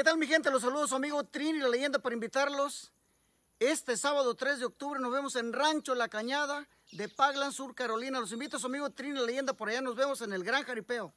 ¿Qué tal mi gente? Los saludos su amigo Trini, la leyenda, por invitarlos. Este sábado 3 de octubre nos vemos en Rancho La Cañada de Paglan, Sur Carolina. Los invito a su amigo Trini, la leyenda, por allá nos vemos en el Gran Jaripeo.